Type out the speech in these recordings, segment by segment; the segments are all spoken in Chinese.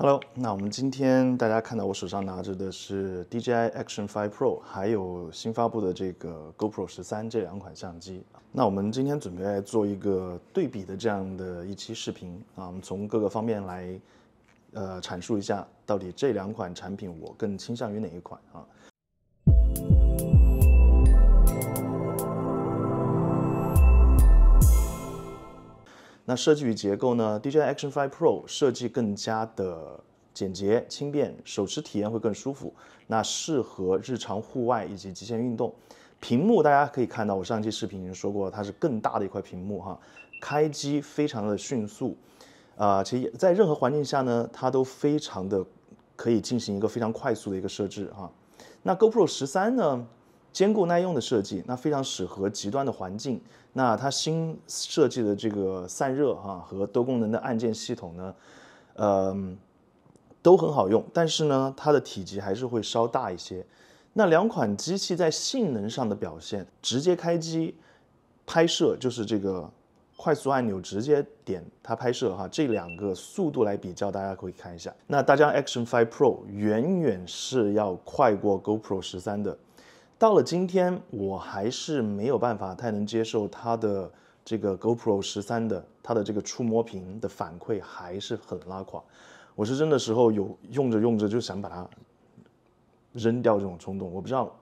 Hello，那我们今天大家看到我手上拿着的是 DJI Action 5 Pro，还有新发布的这个 GoPro 十三这两款相机。那我们今天准备来做一个对比的这样的一期视频啊，我们从各个方面来，呃，阐述一下到底这两款产品我更倾向于哪一款啊。那设计与结构呢？DJI Action 5 Pro 设计更加的简洁轻便，手持体验会更舒服。那适合日常户外以及极限运动。屏幕大家可以看到，我上期视频已经说过，它是更大的一块屏幕哈。开机非常的迅速，啊，其实在任何环境下呢，它都非常的可以进行一个非常快速的一个设置哈。那 GoPro 十三呢？坚固耐用的设计，那非常适合极端的环境。那它新设计的这个散热哈和多功能的按键系统呢，呃，都很好用。但是呢，它的体积还是会稍大一些。那两款机器在性能上的表现，直接开机拍摄就是这个快速按钮直接点它拍摄哈，这两个速度来比较，大家可以看一下。那大疆 Action 5 Pro 远远是要快过 GoPro 十三的。到了今天，我还是没有办法太能接受它的这个 GoPro 十三的它的这个触摸屏的反馈还是很拉垮。我是真的时候有用着用着就想把它扔掉这种冲动。我不知道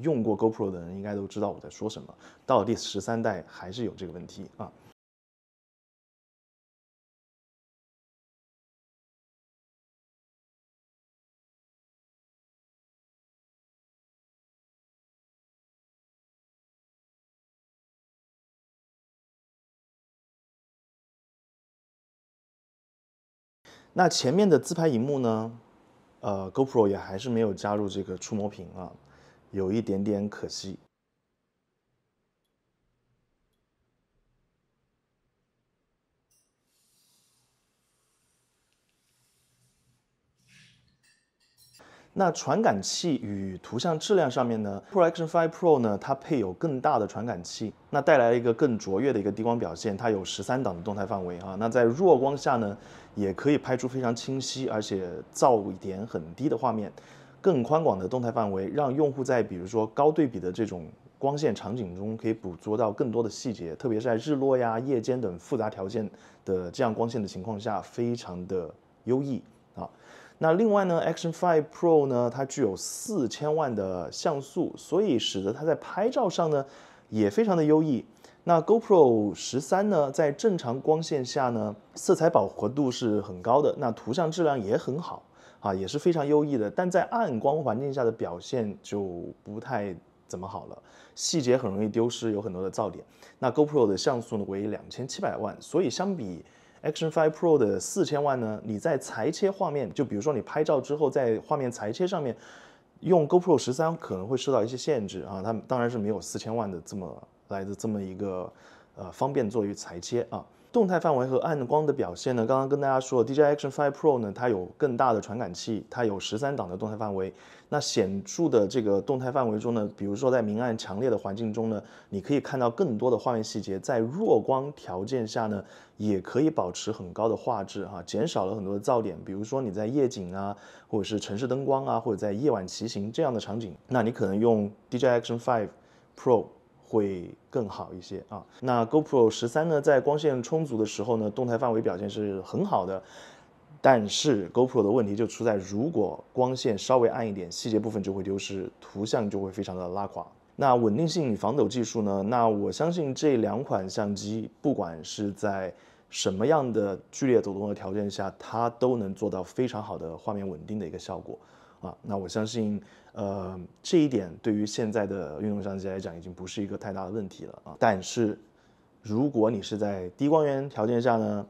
用过 GoPro 的人应该都知道我在说什么。到了第十三代还是有这个问题啊。那前面的自拍荧幕呢？呃，GoPro 也还是没有加入这个触摸屏啊，有一点点可惜。那传感器与图像质量上面呢，Pro Action 5 Pro 呢，它配有更大的传感器，那带来了一个更卓越的一个低光表现，它有十三档的动态范围啊，那在弱光下呢，也可以拍出非常清晰而且噪点很低的画面，更宽广的动态范围，让用户在比如说高对比的这种光线场景中，可以捕捉到更多的细节，特别是在日落呀、夜间等复杂条件的这样光线的情况下，非常的优异啊。那另外呢，Action 5 Pro 呢，它具有四千万的像素，所以使得它在拍照上呢也非常的优异。那 GoPro 十三呢，在正常光线下呢，色彩饱和度是很高的，那图像质量也很好，啊，也是非常优异的。但在暗光环境下的表现就不太怎么好了，细节很容易丢失，有很多的噪点。那 GoPro 的像素呢为两千七百万，所以相比。Action 5 Pro 的四千万呢？你在裁切画面，就比如说你拍照之后，在画面裁切上面，用 GoPro 十三可能会受到一些限制啊。它当然是没有四千万的这么来的这么一个呃方便做于裁切啊。动态范围和暗光的表现呢？刚刚跟大家说，DJ Action 5 Pro 呢，它有更大的传感器，它有十三档的动态范围。那显著的这个动态范围中呢，比如说在明暗强烈的环境中呢，你可以看到更多的画面细节；在弱光条件下呢，也可以保持很高的画质哈，减少了很多的噪点。比如说你在夜景啊，或者是城市灯光啊，或者在夜晚骑行这样的场景，那你可能用 DJ Action 5 Pro。会更好一些啊。那 GoPro 十三呢，在光线充足的时候呢，动态范围表现是很好的。但是 GoPro 的问题就出在，如果光线稍微暗一点，细节部分就会丢失，图像就会非常的拉垮。那稳定性防抖技术呢？那我相信这两款相机，不管是在什么样的剧烈抖动的条件下，它都能做到非常好的画面稳定的一个效果。啊，那我相信，呃，这一点对于现在的运动相机来讲，已经不是一个太大的问题了啊。但是，如果你是在低光源条件下呢，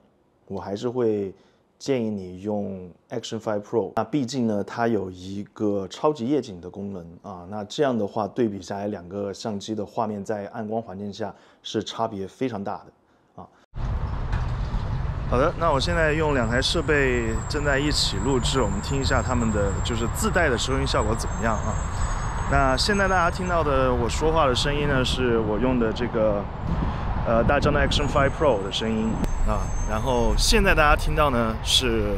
我还是会建议你用 Action Five Pro。那毕竟呢，它有一个超级夜景的功能啊。那这样的话，对比下来，两个相机的画面在暗光环境下是差别非常大的。好的，那我现在用两台设备正在一起录制，我们听一下他们的就是自带的收音效果怎么样啊？那现在大家听到的我说话的声音呢，是我用的这个呃大疆的 Action Five Pro 的声音啊，然后现在大家听到呢是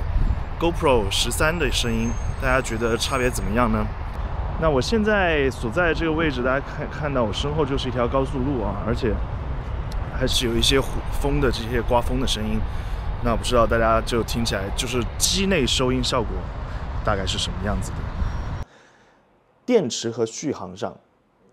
GoPro 十三的声音，大家觉得差别怎么样呢？那我现在所在这个位置，大家看看到我身后就是一条高速路啊，而且还是有一些风的这些刮风的声音。那不知道大家就听起来就是机内收音效果，大概是什么样子的？电池和续航上，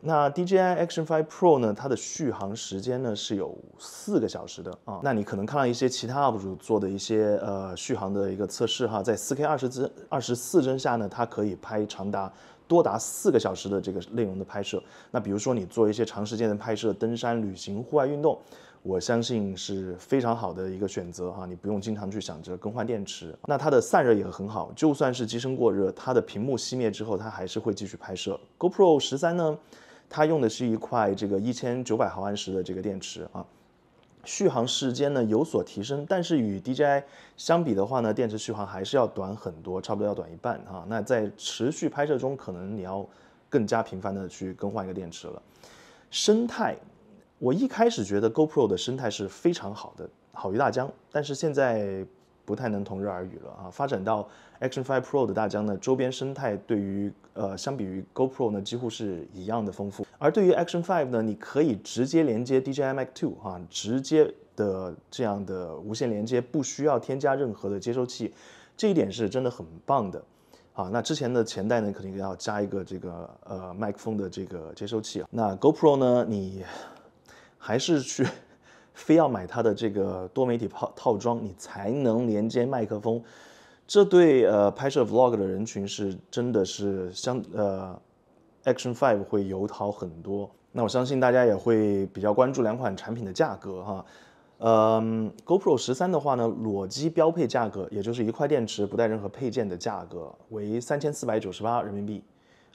那 DJI Action 5 Pro 呢？它的续航时间呢是有四个小时的啊。那你可能看到一些其他 UP 主做的一些呃续航的一个测试哈，在 4K 20帧、二十四帧下呢，它可以拍长达多达四个小时的这个内容的拍摄。那比如说你做一些长时间的拍摄，登山、旅行、户外运动。我相信是非常好的一个选择哈，你不用经常去想着更换电池，那它的散热也很好，就算是机身过热，它的屏幕熄灭之后，它还是会继续拍摄。GoPro 十三呢，它用的是一块这个一千九百毫安时的这个电池啊，续航时间呢有所提升，但是与 DJI 相比的话呢，电池续航还是要短很多，差不多要短一半啊。那在持续拍摄中，可能你要更加频繁的去更换一个电池了，生态。我一开始觉得 GoPro 的生态是非常好的，好于大疆，但是现在不太能同日而语了啊。发展到 Action Five Pro 的大疆呢，周边生态对于呃，相比于 GoPro 呢，几乎是一样的丰富。而对于 Action Five 呢，你可以直接连接 DJI m a c 2啊，直接的这样的无线连接，不需要添加任何的接收器，这一点是真的很棒的啊。那之前的前代呢，肯定要加一个这个呃麦克风的这个接收器啊。那 GoPro 呢，你。还是去非要买它的这个多媒体套套装，你才能连接麦克风。这对呃拍摄 Vlog 的人群是真的是相呃，Action Five 会友好很多。那我相信大家也会比较关注两款产品的价格哈。嗯，Go Pro 十三的话呢，裸机标配价格，也就是一块电池不带任何配件的价格为三千四百九十八人民币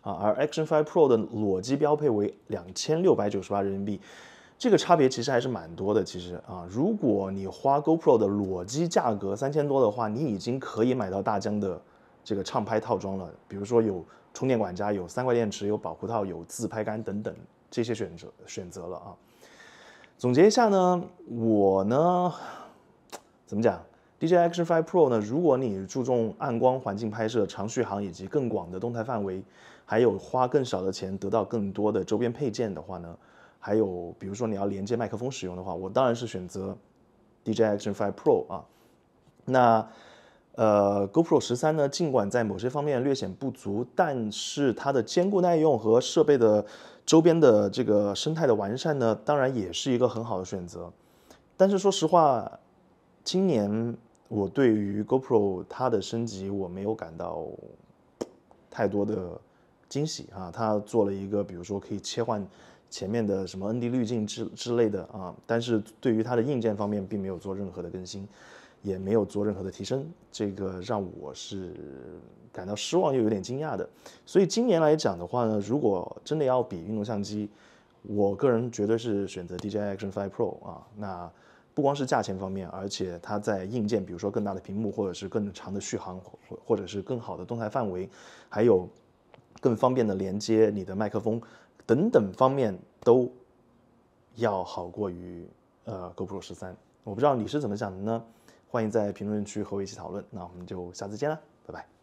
啊，而 Action Five Pro 的裸机标配为两千六百九十八人民币。这个差别其实还是蛮多的，其实啊，如果你花 GoPro 的裸机价格三千多的话，你已经可以买到大疆的这个畅拍套装了，比如说有充电管家、有三块电池、有保护套、有自拍杆等等这些选择选择了啊。总结一下呢，我呢怎么讲，DJI Action 5 Pro 呢？如果你注重暗光环境拍摄、长续航以及更广的动态范围，还有花更少的钱得到更多的周边配件的话呢？还有，比如说你要连接麦克风使用的话，我当然是选择 DJI Action 5 Pro 啊。那呃，GoPro 十三呢，尽管在某些方面略显不足，但是它的坚固耐用和设备的周边的这个生态的完善呢，当然也是一个很好的选择。但是说实话，今年我对于 GoPro 它的升级，我没有感到太多的惊喜啊。它做了一个，比如说可以切换。前面的什么 ND 滤镜之之类的啊，但是对于它的硬件方面并没有做任何的更新，也没有做任何的提升，这个让我是感到失望又有点惊讶的。所以今年来讲的话呢，如果真的要比运动相机，我个人绝对是选择 DJI Action 5 Pro 啊。那不光是价钱方面，而且它在硬件，比如说更大的屏幕，或者是更长的续航，或或者是更好的动态范围，还有更方便的连接你的麦克风。等等方面都要好过于呃，GoPro 十三，我不知道你是怎么想的呢？欢迎在评论区和我一起讨论。那我们就下次见了，拜拜。